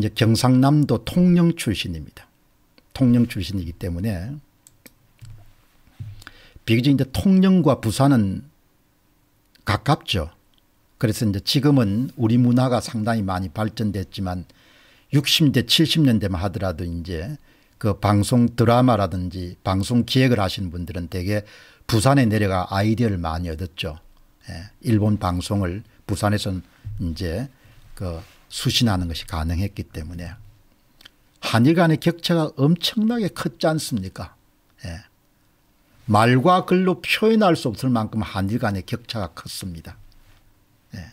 이제 경상남도 통영 출신입니다. 통영 출신이기 때문에 비교적 이제 통영과 부산은 가깝죠. 그래서 이제 지금은 우리 문화가 상당히 많이 발전됐지만 60대 70년대만 하더라도 이제 그 방송 드라마라든지 방송 기획을 하신 분들은 대개 부산에 내려가 아이디어를 많이 얻었죠. 예. 일본 방송을 부산에서는 이제 그 수신하는 것이 가능했기 때문에 한일 간의 격차가 엄청나게 컸지 않습니까? 예. 말과 글로 표현할 수 없을 만큼 한일 간의 격차가 컸습니다. 예.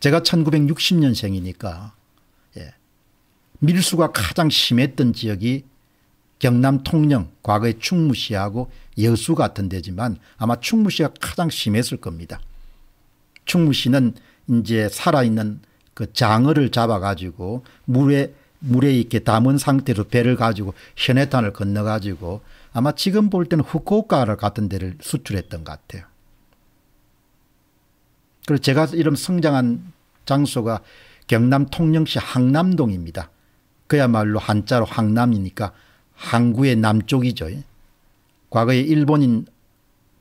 제가 1960년생이니까 예. 밀수가 가장 심했던 지역이 경남 통영 과거에 충무시하고 여수 같은 데지만 아마 충무시가 가장 심했을 겁니다. 충무시는 이제 살아있는 그 장어를 잡아가지고 물에 물에 이렇게 담은 상태로 배를 가지고 현해탄을 건너가지고 아마 지금 볼 때는 후쿠오카를 같은 데를 수출했던 것 같아요. 그리고 제가 이런 성장한 장소가 경남 통영시 항남동입니다. 그야말로 한자로 항남이니까 항구의 남쪽이죠. 과거에 일본인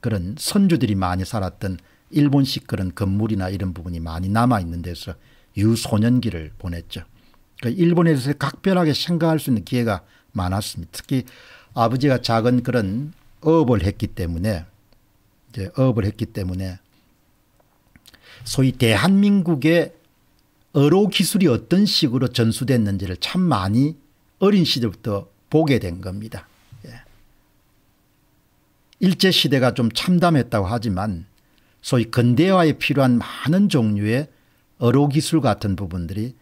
그런 선주들이 많이 살았던 일본식 그런 건물이나 이런 부분이 많이 남아 있는 데서 유소년기를 보냈죠. 그 그러니까 일본에 서 각별하게 생각할 수 있는 기회가 많았습니다. 특히 아버지가 작은 그런 업을 했기 때문에 이제 업을 했기 때문에 소위 대한민국의 어로 기술이 어떤 식으로 전수됐는지를 참 많이 어린 시절부터 보게 된 겁니다. 예. 일제시대가 좀 참담했다고 하지만 소위 근대화에 필요한 많은 종류의 어로기술 같은 부분들이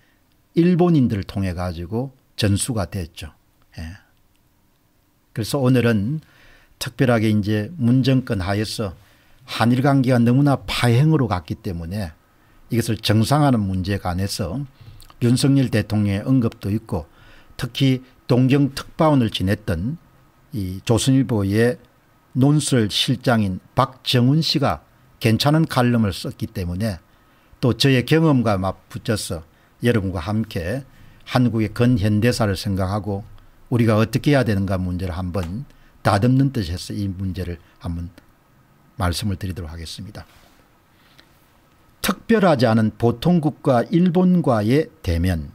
일본인들을 통해 가지고 전수가 됐죠. 예. 그래서 오늘은 특별하게 이제 문정권 하에서 한일 관계가 너무나 파행으로 갔기 때문에 이것을 정상화하는 문제에 관해서 윤석열 대통령의 언급도 있고 특히 동경 특파원을 지냈던 이 조선일보의 논설 실장인 박정훈 씨가 괜찮은 갈름을 썼기 때문에 또 저의 경험과 맞붙여서 여러분과 함께 한국의 근현대사를 생각하고 우리가 어떻게 해야 되는가 문제를 한번 다듬는 뜻에서 이 문제를 한번 말씀을 드리도록 하겠습니다. 특별하지 않은 보통국가 일본과의 대면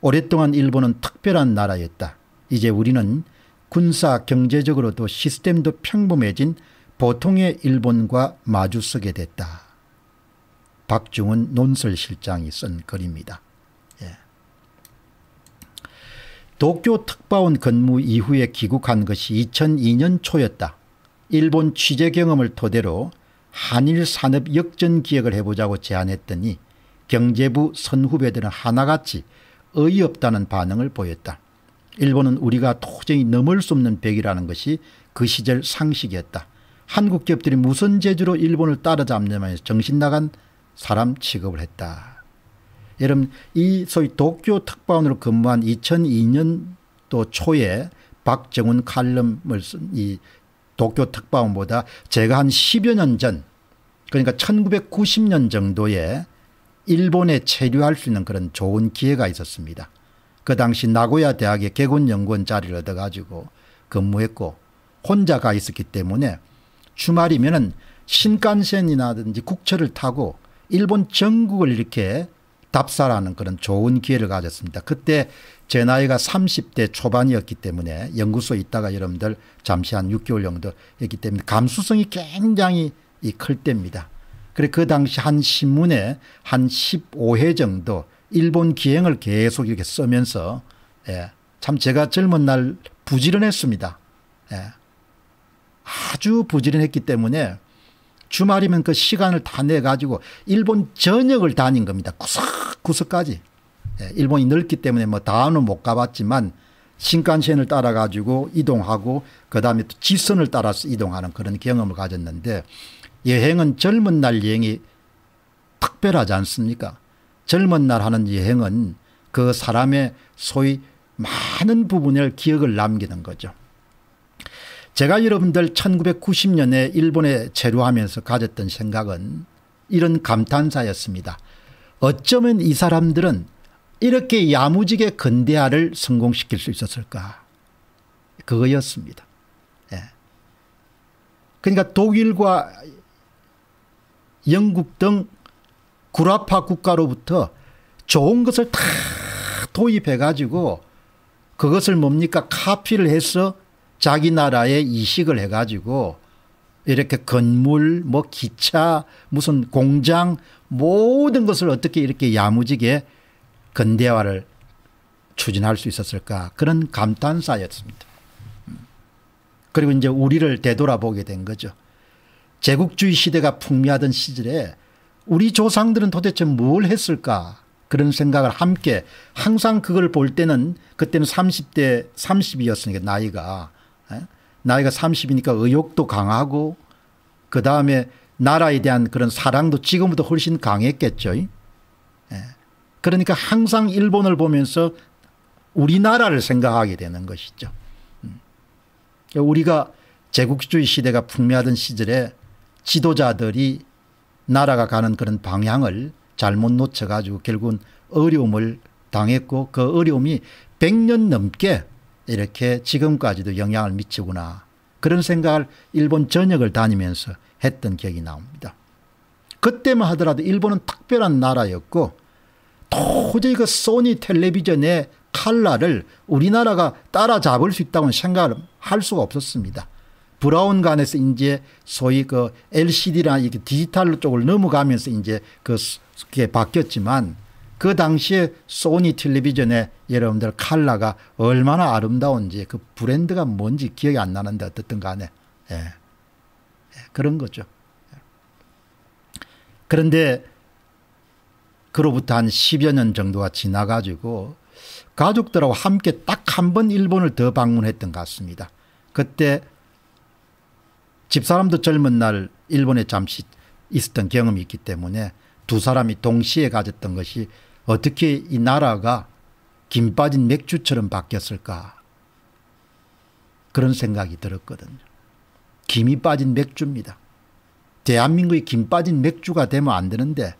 오랫동안 일본은 특별한 나라였다. 이제 우리는 군사 경제적으로도 시스템도 평범해진 보통의 일본과 마주서게 됐다. 박중훈 논설실장이 쓴 글입니다. 예. 도쿄 특파원 근무 이후에 귀국한 것이 2002년 초였다. 일본 취재 경험을 토대로 한일 산업 역전 기획을 해보자고 제안했더니 경제부 선후배들은 하나같이 어이없다는 반응을 보였다. 일본은 우리가 도저히 넘을 수 없는 벽이라는 것이 그 시절 상식이었다. 한국 기업들이 무슨 재주로 일본을 따라잡냐면서 정신 나간 사람 취급을 했다. 여러분 이 소위 도쿄 특파원으로 근무한 2002년도 초에 박정훈 칼럼을 쓴이 도쿄 특파원보다 제가 한 10여 년 전 그러니까 1990년 정도에 일본에 체류할 수 있는 그런 좋은 기회가 있었습니다. 그 당시 나고야 대학의 개군 연구원 자리를 얻어가지고 근무했고 혼자 가 있었기 때문에 주말이면은 신칸센이나든지 국철을 타고 일본 전국을 이렇게 답사라는 그런 좋은 기회를 가졌습니다. 그때 제 나이가 30대 초반이었기 때문에 연구소에 있다가 여러분들 잠시 한 6개월 정도 했기 때문에 감수성이 굉장히 클 때입니다. 그래 그 당시 한 신문에 한 15회 정도 일본 기행을 계속 이렇게 쓰면서 예, 참 제가 젊은 날 부지런했습니다. 예. 아주 부지런했기 때문에 주말이면 그 시간을 다 내가지고 일본 전역을 다닌 겁니다. 구석구석까지. 예, 일본이 넓기 때문에 뭐 다는 못 가봤지만 신칸센을 따라가지고 이동하고 그 다음에 또 지선을 따라서 이동하는 그런 경험을 가졌는데 여행은 젊은 날 여행이 특별하지 않습니까? 젊은 날 하는 여행은 그 사람의 소위 많은 부분을 기억을 남기는 거죠. 제가 여러분들 1990년에 일본에 체류하면서 가졌던 생각은 이런 감탄사였습니다. 어쩌면 이 사람들은 이렇게 야무지게 근대화를 성공시킬 수 있었을까 그거였습니다. 예. 그러니까 독일과 영국 등 구라파 국가로부터 좋은 것을 다 도입해 가지고 그것을 뭡니까 카피를 해서 자기 나라에 이식을 해가지고 이렇게 건물 뭐 기차 무슨 공장 모든 것을 어떻게 이렇게 야무지게 근대화를 추진할 수 있었을까 그런 감탄사였습니다. 그리고 이제 우리를 되돌아보게 된 거죠. 제국주의 시대가 풍미하던 시절에 우리 조상들은 도대체 뭘 했을까 그런 생각을 함께 항상 그걸 볼 때는 그때는 30대 30이었으니까 나이가 예? 나이가 30이니까 의욕도 강하고 그 다음에 나라에 대한 그런 사랑도 지금부터 훨씬 강했겠죠. 예. 그러니까 항상 일본을 보면서 우리나라를 생각하게 되는 것이죠. 음. 그러니까 우리가 제국주의 시대가 풍미하던 시절에 지도자들이 나라가 가는 그런 방향을 잘못 놓쳐가지고 결국은 어려움을 당했고 그 어려움이 100년 넘게 이렇게 지금까지도 영향을 미치구나. 그런 생각을 일본 전역을 다니면서 했던 기억이 나옵니다. 그때만 하더라도 일본은 특별한 나라였고 도저히 그 소니 텔레비전의 칼라를 우리나라가 따라잡을 수 있다고는 생각을 할 수가 없었습니다. 브라운관에서 이제 소위 그 LCD나 이렇게 디지털 쪽을 넘어가면서 이제 그 그게 바뀌었지만 그 당시에 소니 텔레비전에 여러분들 칼라가 얼마나 아름다운지 그 브랜드가 뭔지 기억이 안 나는데 어떻든 간에 예. 예. 그런 거죠. 그런데 그로부터 한 10여 년 정도가 지나가지고 가족들하고 함께 딱 한 번 일본을 더 방문했던 것 같습니다. 그때 집사람도 젊은 날 일본에 잠시 있었던 경험이 있기 때문에 두 사람이 동시에 가졌던 것이 어떻게 이 나라가 김 빠진 맥주처럼 바뀌었을까 그런 생각이 들었거든요. 김이 빠진 맥주입니다. 대한민국이 김 빠진 맥주가 되면 안 되는데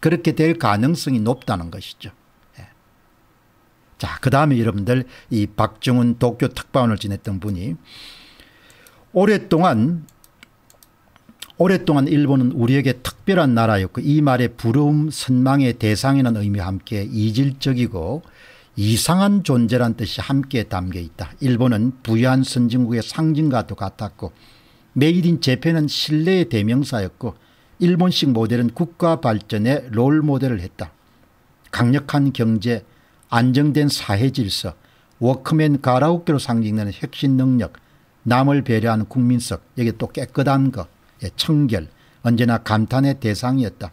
그렇게 될 가능성이 높다는 것이죠. 예. 자, 그 다음에 여러분들 이 박정훈 도쿄 특파원을 지냈던 분이 오랫동안 오랫동안 일본은 우리에게 특별한 나라였고 이 말의 부러움 선망의 대상이라는 의미와 함께 이질적이고 이상한 존재란 뜻이 함께 담겨 있다. 일본은 부유한 선진국의 상징과도 같았고 메이드인 재팬은 신뢰의 대명사였고 일본식 모델은 국가 발전의 롤모델을 했다. 강력한 경제, 안정된 사회 질서, 워크맨 가라오케로 상징되는 혁신 능력, 남을 배려하는 국민성, 여기 또 깨끗한 것, 예, 청결 언제나 감탄의 대상이었다.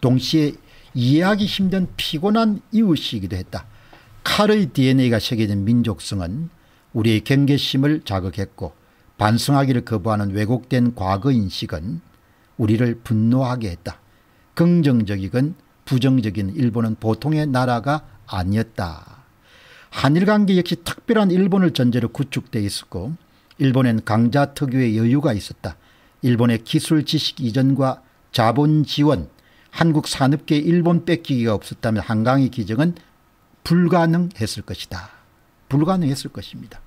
동시에 이해하기 힘든 피곤한 이웃이기도 했다. 칼의 DNA가 새겨진 민족성은 우리의 경계심을 자극했고 반성하기를 거부하는 왜곡된 과거인식은 우리를 분노하게 했다. 긍정적이건 부정적인 일본은 보통의 나라가 아니었다. 한일 관계 역시 특별한 일본을 전제로 구축돼 있었고 일본엔 강자 특유의 여유가 있었다. 일본의 기술 지식 이전과 자본 지원, 한국 산업계 일본 뺏기기가 없었다면 한강의 기증은 불가능했을 것이다. 불가능했을 것입니다.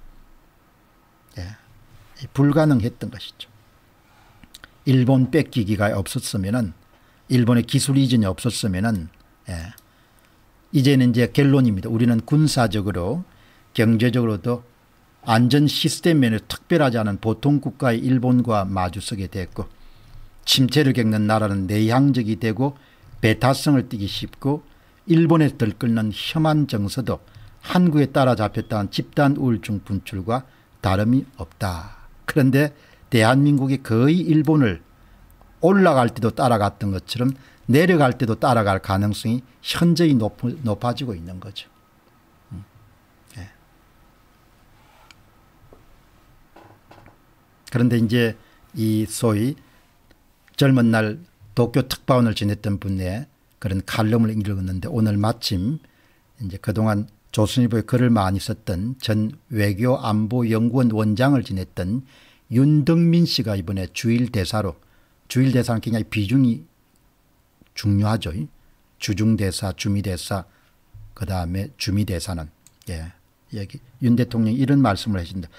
예, 불가능했던 것이죠. 일본 뺏기기가 없었으면은 일본의 기술 이전이 없었으면은 예, 이제는 이제 결론입니다. 우리는 군사적으로 경제적으로도 안전 시스템 면에 특별하지 않은 보통 국가의 일본과 마주서게 됐고 침체를 겪는 나라는 내향적이 되고 배타성을 띠기 쉽고 일본에 들끓는 혐한 정서도 한국에 따라잡혔다는 집단 우울증 분출과 다름이 없다. 그런데 대한민국이 거의 일본을 올라갈 때도 따라갔던 것처럼 내려갈 때도 따라갈 가능성이 현저히 높, 높아지고 있는 거죠. 그런데 이제 이 소위 젊은 날 도쿄 특파원을 지냈던 분의 그런 칼럼을 읽었는데 오늘 마침 이제 그동안 조선일보에 글을 많이 썼던 전 외교안보연구원 원장을 지냈던 윤덕민 씨가 이번에 주일 대사로 주일 대사는 굉장히 비중이 중요하죠. 주중대사, 주미대사, 그 다음에 주미대사는 예 여기 윤 대통령이 이런 말씀을 하신다.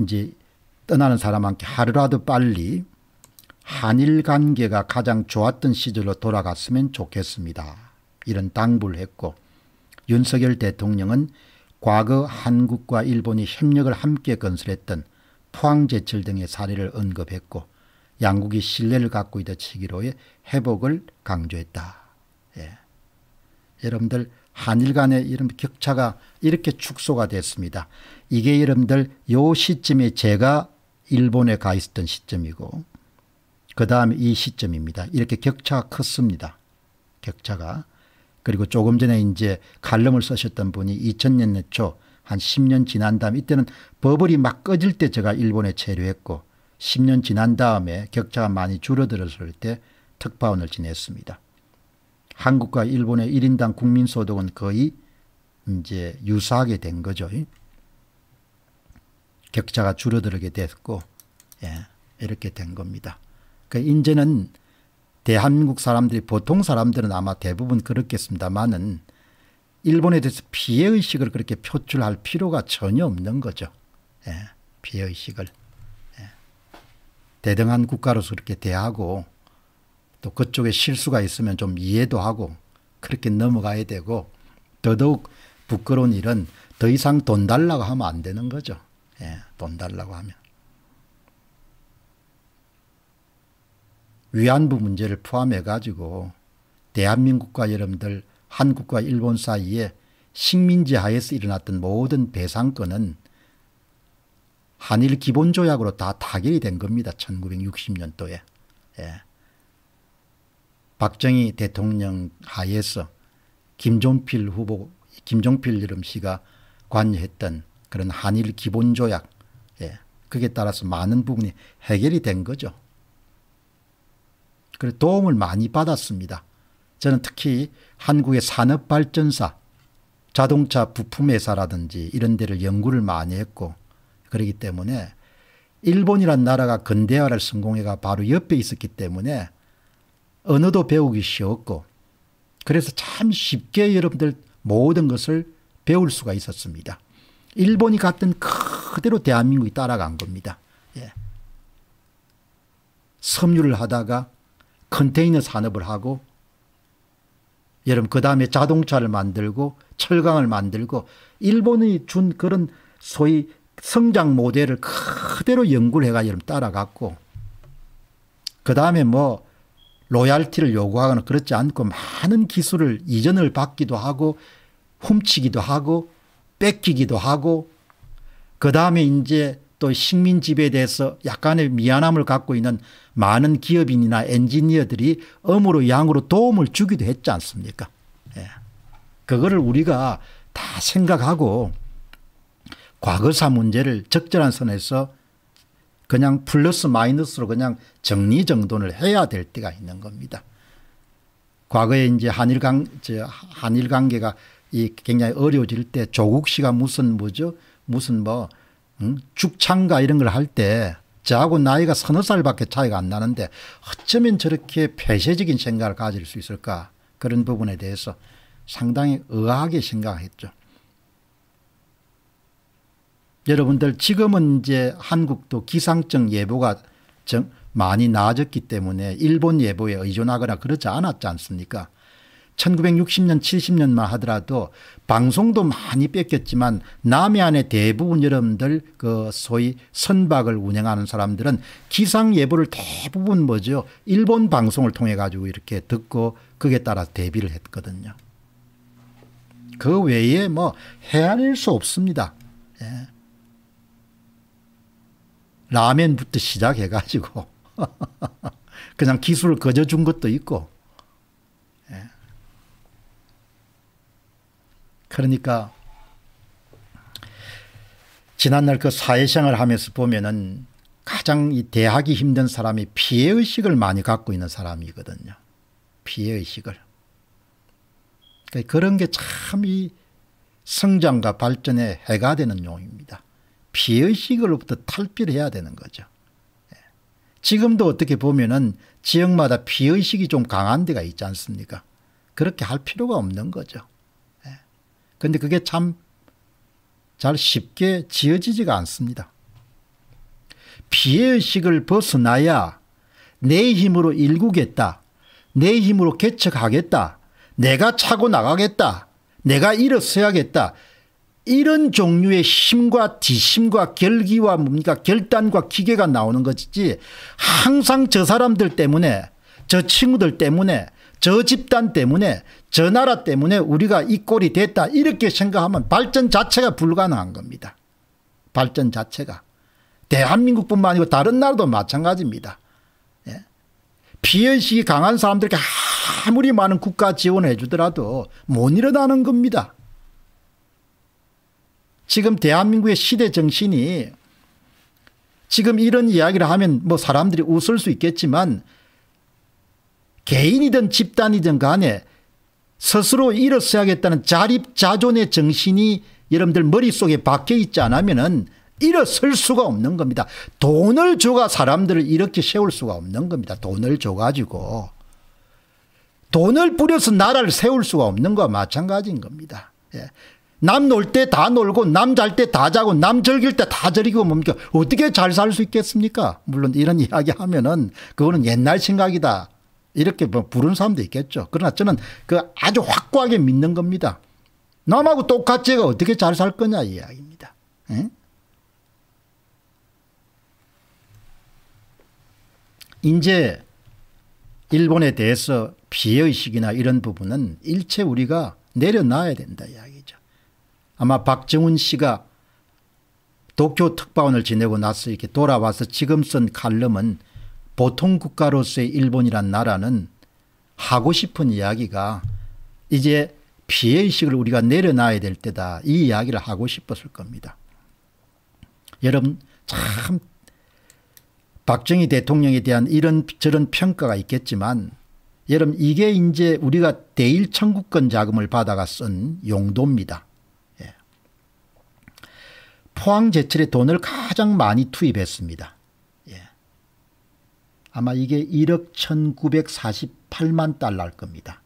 이제 떠나는 사람한테 하루라도 빨리 한일 관계가 가장 좋았던 시절로 돌아갔으면 좋겠습니다. 이런 당부를 했고 윤석열 대통령은 과거 한국과 일본이 협력을 함께 건설했던 포항제철 등의 사례를 언급했고 양국이 신뢰를 갖고 있다치기로의 회복을 강조했다. 예. 여러분들 한일 간의 이런 격차가 이렇게 축소가 됐습니다. 이게 여러분들 요 시점에 제가 일본에 가 있었던 시점이고 그 다음에 이 시점입니다. 이렇게 격차가 컸습니다. 격차가. 그리고 조금 전에 이제 칼럼을 쓰셨던 분이 2000년 초한 10년 지난 다음 이때는 버블이 막 꺼질 때 제가 일본에 체류했고 10년 지난 다음에 격차가 많이 줄어들었을 때 특파원을 지냈습니다. 한국과 일본의 1인당 국민소득은 거의 이제 유사하게 된 거죠. 격차가 줄어들게 됐고 예, 이렇게 된 겁니다. 그 인제는 대한민국 사람들이 보통 사람들은 아마 대부분 그렇겠습니다만은 일본에 대해서 피해의식을 그렇게 표출할 필요가 전혀 없는 거죠. 예, 피해의식을. 예. 대등한 국가로서 그렇게 대하고 또 그쪽에 실수가 있으면 좀 이해도 하고 그렇게 넘어가야 되고 더더욱 부끄러운 일은 더 이상 돈 달라고 하면 안 되는 거죠. 예, 돈 달라고 하면. 위안부 문제를 포함해 가지고 대한민국과 여러분들 한국과 일본 사이에 식민지 하에서 일어났던 모든 배상권은 한일 기본조약으로 다 타결이 된 겁니다. 1960년도에. 예. 박정희 대통령 하에서 김종필 후보, 김종필 이름 씨가 관여했던 그런 한일 기본조약 예. 그게 따라서 많은 부분이 해결이 된 거죠. 그래서 도움을 많이 받았습니다. 저는 특히 한국의 산업발전사 자동차 부품회사라든지 이런 데를 연구를 많이 했고 그렇기 때문에 일본이란 나라가 근대화를 성공해가 바로 옆에 있었기 때문에 언어도 배우기 쉬웠고 그래서 참 쉽게 여러분들 모든 것을 배울 수가 있었습니다. 일본이 갔던 그대로 대한민국이 따라간 겁니다. 예. 섬유를 하다가 컨테이너 산업을 하고 여러분 그 다음에 자동차를 만들고 철강을 만들고 일본이 준 그런 소위 성장 모델을 그대로 연구를 해가 여러분 따라갔고 그 다음에 뭐 로얄티를 요구하거나 그렇지 않고 많은 기술을 이전을 받기도 하고 훔치기도 하고 뺏기기도 하고 그 다음에 이제 또 식민지배에 대해서 약간의 미안함을 갖고 있는 많은 기업인이나 엔지니어들이 음으로 양으로 도움을 주기도 했지 않습니까? 예. 그거를 우리가 다 생각하고 과거사 문제를 적절한 선에서 그냥 플러스 마이너스로 그냥 정리정돈을 해야 될 때가 있는 겁니다. 과거에 이제 한일 관, 한일 관계가 이 굉장히 어려워질 때 조국 씨가 무슨 뭐죠? 무슨 뭐 응? 죽창가 이런 걸 할때 저하고 나이가 서너 살밖에 차이가 안 나는데 어쩌면 저렇게 폐쇄적인 생각을 가질 수 있을까 그런 부분에 대해서 상당히 의아하게 생각했죠. 여러분들 지금은 이제 한국도 기상청 예보가 정, 많이 나아졌기 때문에 일본 예보에 의존하거나 그렇지 않았지 않습니까? 1960년 70년만 하더라도 방송도 많이 뺏겼지만 남해안의 대부분 여러분들 그 소위 선박을 운영하는 사람들은 기상예보를 대부분 뭐죠 일본 방송을 통해 가지고 이렇게 듣고 그에 따라 대비를 했거든요. 그 외에 뭐 헤아릴 수 없습니다. 예. 라면부터 시작해가지고 그냥 기술을 거저 준 것도 있고 그러니까 지난날 그 사회생활 을 하면서 보면은 가장 이 대하기 힘든 사람이 피해의식을 많이 갖고 있는 사람이거든요. 피해의식을. 그러니까 그런게 참이 성장과 발전에 해가 되는 용입니다. 피해의식으로부터 탈피를 해야 되는 거죠. 예. 지금도 어떻게 보면은 지역마다 피의식이 해좀 강한 데가 있지 않습니까? 그렇게 할 필요가 없는 거죠. 근데 그게 참 잘 쉽게 지어지지가 않습니다. 비애의식을 벗어나야 내 힘으로 일구겠다. 내 힘으로 개척하겠다. 내가 차고 나가겠다. 내가 일어서야겠다. 이런 종류의 힘과 뒷심과 결기와 뭡니까 결단과 기계가 나오는 것이지 항상 저 사람들 때문에 저 친구들 때문에 저 집단 때문에 저 나라 때문에 우리가 이 꼴이 됐다 이렇게 생각하면 발전 자체가 불가능한 겁니다. 발전 자체가. 대한민국뿐만 아니고 다른 나라도 마찬가지입니다. 예. 피해의식이 강한 사람들에게 아무리 많은 국가 지원을 해주더라도 못 일어나는 겁니다. 지금 대한민국의 시대 정신이 지금 이런 이야기를 하면 뭐 사람들이 웃을 수 있겠지만 개인이든 집단이든 간에 스스로 일어서야겠다는 자립자존의 정신이 여러분들 머릿속에 박혀 있지 않으면 일어설 수가 없는 겁니다. 돈을 줘가 사람들을 이렇게 세울 수가 없는 겁니다. 돈을 줘가지고. 돈을 뿌려서 나라를 세울 수가 없는 거와 마찬가지인 겁니다. 예. 남놀 때 다 놀고 남 잘 때 다 자고 남 즐길 때 다 즐기고 뭡니까 어떻게 잘 살 수 있겠습니까 물론 이런 이야기 하면은 그거는 옛날 생각이다 이렇게 뭐부른 사람도 있겠죠. 그러나 저는 그 아주 확고하게 믿는 겁니다. 남하고 똑같이 어떻게 잘 살 거냐 이야기입니다. 에? 예? 이제 일본에 대해서 비의식이나 이런 부분은 일체 우리가 내려놔야 된다 이야기죠. 아마 박정훈 씨가 도쿄 특파원을 지내고 나서 이렇게 돌아와서 지금 쓴 칼럼은 보통 국가로서의 일본이란 나라는 하고 싶은 이야기가 이제 피해의식을 우리가 내려놔야 될 때다. 이 이야기를 하고 싶었을 겁니다. 여러분 참 박정희 대통령에 대한 이런 저런 평가가 있겠지만 여러분 이게 이제 우리가 대일청구권 자금을 받아가 쓴 용도입니다. 예. 포항제철에 돈을 가장 많이 투입했습니다. 아마 이게 1억 1948만 달러일 겁니다.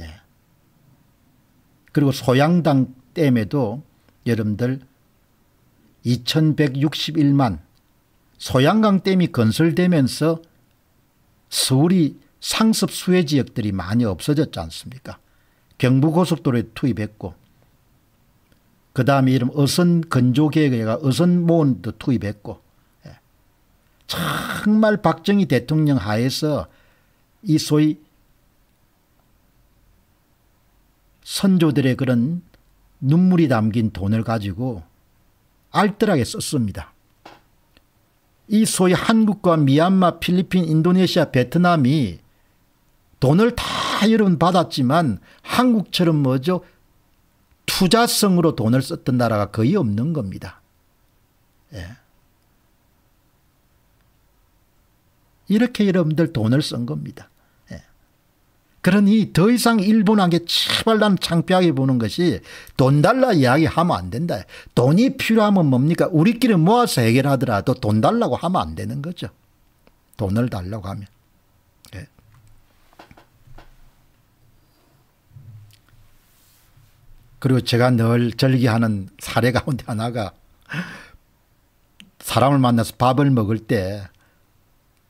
예. 그리고 소양당 댐에도 여러분들 2161만 소양강 댐이 건설되면서 서울이 상습 수해 지역들이 많이 없어졌지 않습니까? 경부고속도로에 투입했고 그 다음에 이름 어선 건조계획에 어선 모원도 투입했고 정말 박정희 대통령 하에서 이 소위 선조들의 그런 눈물이 담긴 돈을 가지고 알뜰하게 썼습니다. 이 소위 한국과 미얀마, 필리핀, 인도네시아, 베트남이 돈을 다 여러분 받았지만 한국처럼 뭐죠? 투자성으로 돈을 썼던 나라가 거의 없는 겁니다. 예. 이렇게 여러분들 돈을 쓴 겁니다. 예. 그러니 더 이상 일본하게 제발 난 창피하게 보는 것이 돈 달라 이야기하면 안 된다. 돈이 필요하면 뭡니까? 우리끼리 모아서 해결하더라도 돈 달라고 하면 안 되는 거죠. 돈을 달라고 하면. 예. 그리고 제가 늘 절기하는 사례 가운데 하나가 사람을 만나서 밥을 먹을 때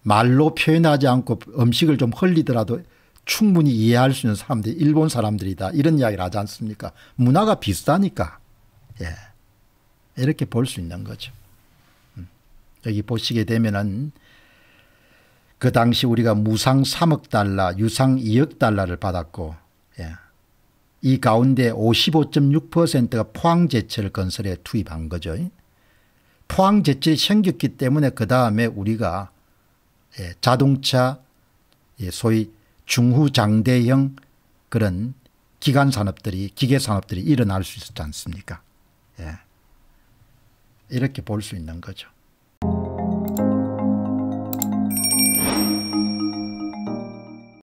말로 표현하지 않고 음식을 좀 흘리더라도 충분히 이해할 수 있는 사람들이 일본 사람들이다. 이런 이야기를 하지 않습니까? 문화가 비슷하니까. 예. 이렇게 볼 수 있는 거죠. 음. 여기 보시게 되면은 그 당시 우리가 무상 3억 달러, 유상 2억 달러를 받았고, 예. 이 가운데 55.6%가 포항제철 건설에 투입한 거죠. 포항제철이 생겼기 때문에 그 다음에 우리가 예, 자동차 예, 소위 중후장대형 그런 기간 산업들이 기계 산업들이 일어날 수 있었지 않습니까? 예. 이렇게 볼 수 있는 거죠.